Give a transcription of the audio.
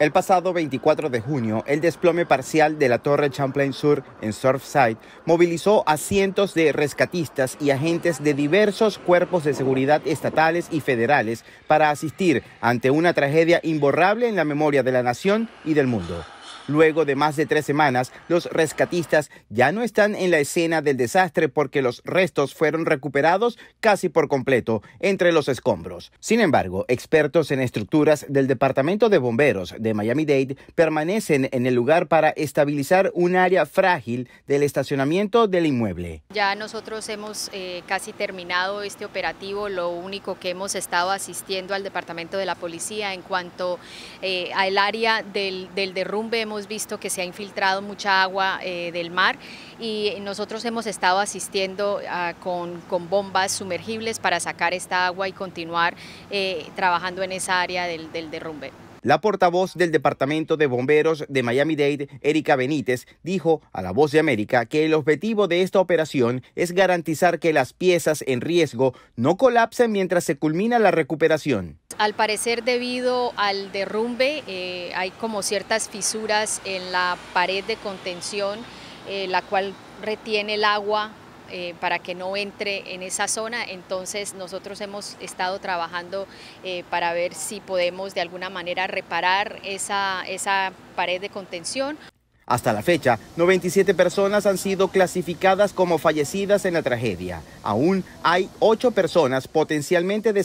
El pasado 24 de junio, el desplome parcial de la Torre Champlain Sur en Surfside movilizó a cientos de rescatistas y agentes de diversos cuerpos de seguridad estatales y federales para asistir ante una tragedia imborrable en la memoria de la nación y del mundo. Luego de más de tres semanas, los rescatistas ya no están en la escena del desastre porque los restos fueron recuperados casi por completo entre los escombros. Sin embargo, expertos en estructuras del Departamento de Bomberos de Miami-Dade permanecen en el lugar para estabilizar un área frágil del estacionamiento del inmueble. Ya nosotros hemos eh, casi terminado este operativo, lo único que hemos estado asistiendo al Departamento de la Policía en cuanto eh, al área del, del derrumbe hemos hemos visto que se ha infiltrado mucha agua eh, del mar y nosotros hemos estado asistiendo ah, con, bombas sumergibles para sacar esta agua y continuar eh, trabajando en esa área del derrumbe. La portavoz del Departamento de Bomberos de Miami-Dade, Erika Benítez, dijo a La Voz de América que el objetivo de esta operación es garantizar que las piezas en riesgo no colapsen mientras se culmina la recuperación. Al parecer, debido al derrumbe, eh, hay como ciertas fisuras en la pared de contención, eh, la cual retiene el agua eh, para que no entre en esa zona. Entonces nosotros hemos estado trabajando eh, para ver si podemos de alguna manera reparar esa, pared de contención. Hasta la fecha, 97 personas han sido clasificadas como fallecidas en la tragedia. Aún hay 8 personas potencialmente